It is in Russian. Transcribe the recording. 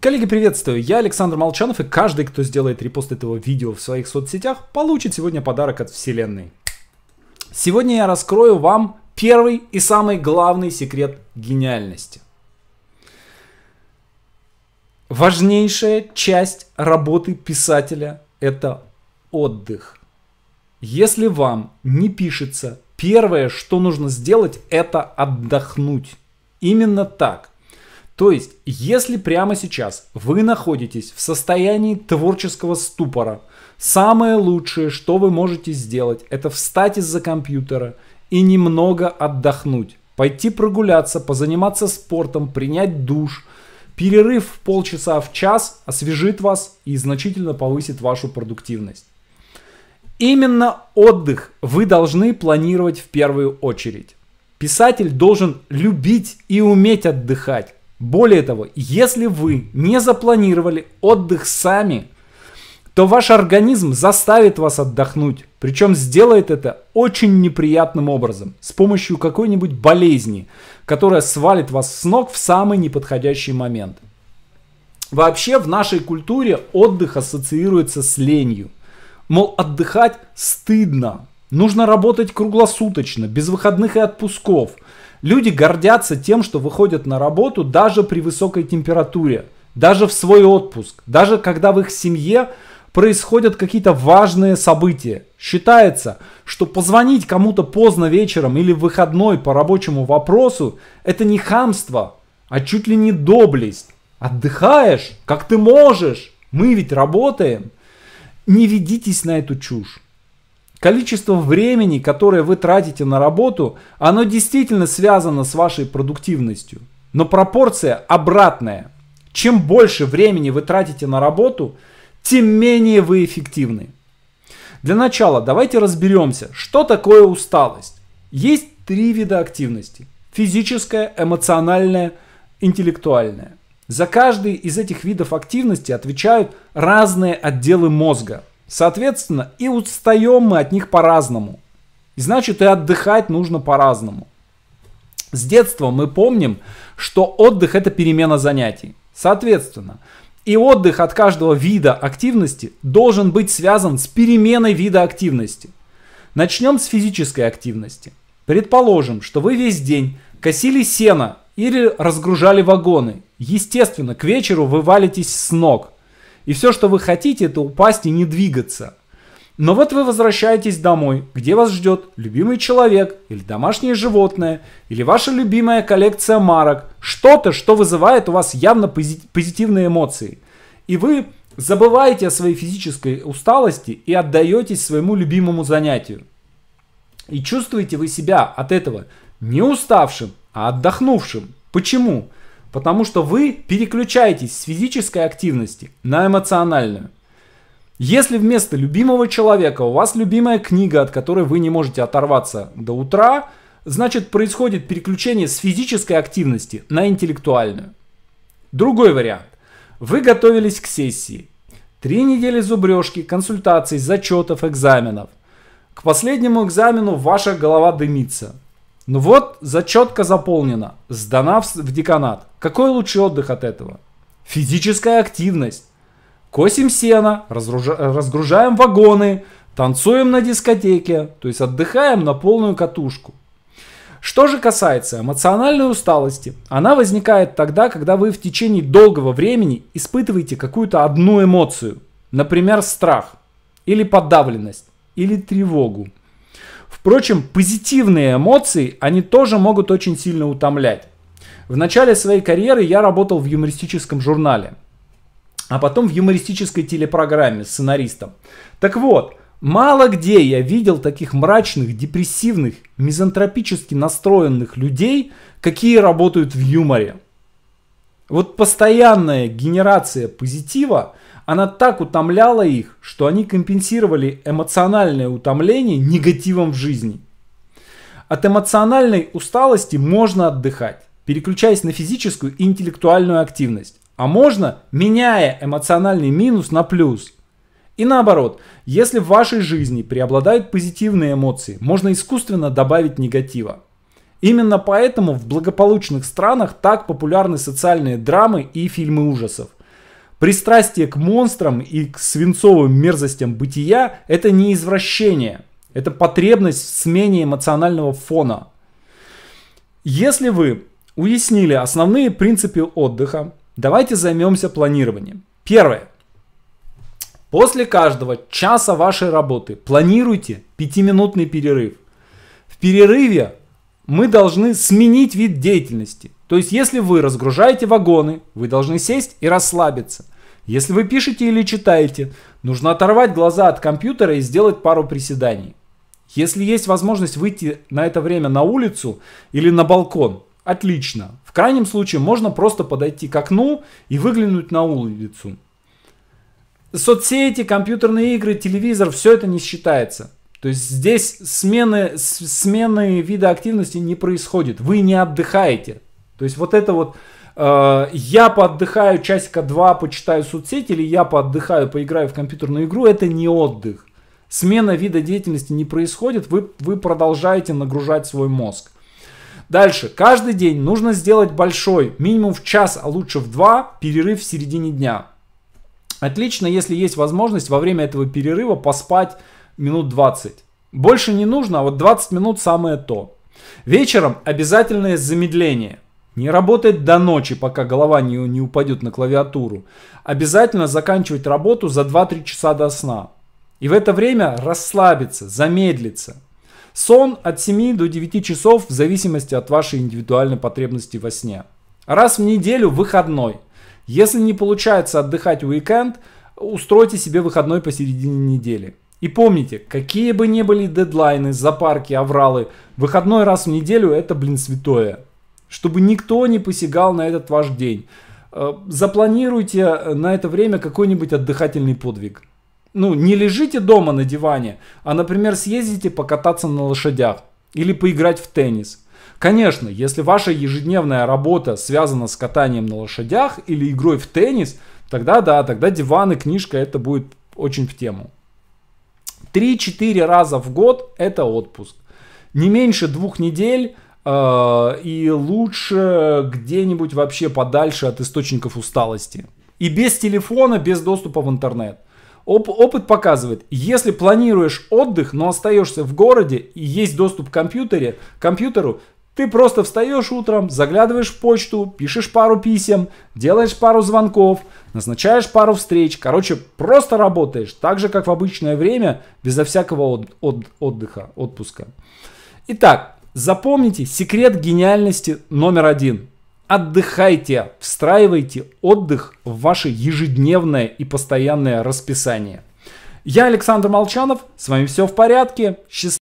Коллеги, приветствую! Я Александр Молчанов, и каждый, кто сделает репост этого видео в своих соцсетях, получит сегодня подарок от Вселенной. Сегодня я раскрою вам первый и самый главный секрет гениальности. Важнейшая часть работы писателя – это отдых. Если вам не пишется, первое, что нужно сделать, это отдохнуть. Именно так. То есть, если прямо сейчас вы находитесь в состоянии творческого ступора, самое лучшее, что вы можете сделать, это встать из-за компьютера и немного отдохнуть. Пойти прогуляться, позаниматься спортом, принять душ. Перерыв в полчаса в час освежит вас и значительно повысит вашу продуктивность. Именно отдых вы должны планировать в первую очередь. Писатель должен любить и уметь отдыхать. Более того, если вы не запланировали отдых сами, то ваш организм заставит вас отдохнуть. Причем сделает это очень неприятным образом, с помощью какой-нибудь болезни, которая свалит вас с ног в самый неподходящий момент. Вообще в нашей культуре отдых ассоциируется с ленью. Мол, отдыхать стыдно, нужно работать круглосуточно, без выходных и отпусков – Люди гордятся тем, что выходят на работу даже при высокой температуре, даже в свой отпуск, даже когда в их семье происходят какие-то важные события. Считается, что позвонить кому-то поздно вечером или в выходной по рабочему вопросу – это не хамство, а чуть ли не доблесть. Отдыхаешь, как ты можешь, мы ведь работаем. Не ведитесь на эту чушь. Количество времени, которое вы тратите на работу, оно действительно связано с вашей продуктивностью. Но пропорция обратная. Чем больше времени вы тратите на работу, тем менее вы эффективны. Для начала давайте разберемся, что такое усталость. Есть три вида активности. Физическая, эмоциональная, интеллектуальная. За каждый из этих видов активности отвечают разные отделы мозга. Соответственно, и устаем мы от них по-разному. И значит, и отдыхать нужно по-разному. С детства мы помним, что отдых это перемена занятий. Соответственно, и отдых от каждого вида активности должен быть связан с переменой вида активности. Начнем с физической активности. Предположим, что вы весь день косили сено или разгружали вагоны. Естественно, к вечеру вы валитесь с ног – и все, что вы хотите, это упасть и не двигаться. Но вот вы возвращаетесь домой, где вас ждет любимый человек или домашнее животное, или ваша любимая коллекция марок, что-то, что вызывает у вас явно позитивные эмоции. И вы забываете о своей физической усталости и отдаетесь своему любимому занятию. И чувствуете вы себя от этого не уставшим, а отдохнувшим. Почему? Потому что вы переключаетесь с физической активности на эмоциональную. Если вместо любимого человека у вас любимая книга, от которой вы не можете оторваться до утра, значит происходит переключение с физической активности на интеллектуальную. Другой вариант. Вы готовились к сессии. Три недели зубрежки, консультаций, зачетов, экзаменов. К последнему экзамену ваша голова дымится. Ну вот, зачетка заполнена, сдана в деканат. Какой лучший отдых от этого? Физическая активность. Косим сено, разгружаем вагоны, танцуем на дискотеке, то есть отдыхаем на полную катушку. Что же касается эмоциональной усталости, она возникает тогда, когда вы в течение долгого времени испытываете какую-то одну эмоцию, например, страх, или подавленность, или тревогу. Впрочем, позитивные эмоции, они тоже могут очень сильно утомлять. В начале своей карьеры я работал в юмористическом журнале, а потом в юмористической телепрограмме сценаристом. Так вот, мало где я видел таких мрачных, депрессивных, мизантропически настроенных людей, какие работают в юморе. Вот постоянная генерация позитива, она так утомляла их, что они компенсировали эмоциональное утомление негативом в жизни. От эмоциональной усталости можно отдыхать переключаясь на физическую и интеллектуальную активность. А можно, меняя эмоциональный минус на плюс. И наоборот, если в вашей жизни преобладают позитивные эмоции, можно искусственно добавить негатива. Именно поэтому в благополучных странах так популярны социальные драмы и фильмы ужасов. Пристрастие к монстрам и к свинцовым мерзостям бытия – это не извращение, это потребность в смене эмоционального фона. Если вы Уяснили основные принципы отдыха. Давайте займемся планированием. Первое. После каждого часа вашей работы планируйте пятиминутный перерыв. В перерыве мы должны сменить вид деятельности. То есть, если вы разгружаете вагоны, вы должны сесть и расслабиться. Если вы пишете или читаете, нужно оторвать глаза от компьютера и сделать пару приседаний. Если есть возможность выйти на это время на улицу или на балкон, отлично. В крайнем случае можно просто подойти к окну и выглянуть на улицу. Соцсети, компьютерные игры, телевизор, все это не считается. То есть здесь смены, смены вида активности не происходит. Вы не отдыхаете. То есть вот это вот э, я поотдыхаю часика два, почитаю соцсети, или я поотдыхаю, поиграю в компьютерную игру, это не отдых. Смена вида деятельности не происходит, вы, вы продолжаете нагружать свой мозг. Дальше. Каждый день нужно сделать большой, минимум в час, а лучше в два, перерыв в середине дня. Отлично, если есть возможность во время этого перерыва поспать минут 20. Больше не нужно, а вот 20 минут самое то. Вечером обязательное замедление. Не работает до ночи, пока голова не, не упадет на клавиатуру. Обязательно заканчивать работу за 2-3 часа до сна. И в это время расслабиться, замедлиться. Сон от 7 до 9 часов в зависимости от вашей индивидуальной потребности во сне. Раз в неделю выходной. Если не получается отдыхать в уикенд, устройте себе выходной посередине недели. И помните, какие бы ни были дедлайны, запарки, авралы, выходной раз в неделю это, блин, святое. Чтобы никто не посягал на этот ваш день. Э, запланируйте э, на это время какой-нибудь отдыхательный подвиг ну, не лежите дома на диване, а, например, съездите покататься на лошадях или поиграть в теннис. Конечно, если ваша ежедневная работа связана с катанием на лошадях или игрой в теннис, тогда да, тогда диван и книжка это будет очень в тему. 3-4 раза в год это отпуск. Не меньше двух недель э, и лучше где-нибудь вообще подальше от источников усталости. И без телефона, без доступа в интернет. Оп опыт показывает, если планируешь отдых, но остаешься в городе и есть доступ к компьютере, компьютеру, ты просто встаешь утром, заглядываешь в почту, пишешь пару писем, делаешь пару звонков, назначаешь пару встреч. Короче, просто работаешь, так же, как в обычное время, безо всякого от, от, отдыха, отпуска. Итак, запомните секрет гениальности номер один отдыхайте, встраивайте отдых в ваше ежедневное и постоянное расписание. Я Александр Молчанов, с вами все в порядке, счастливо.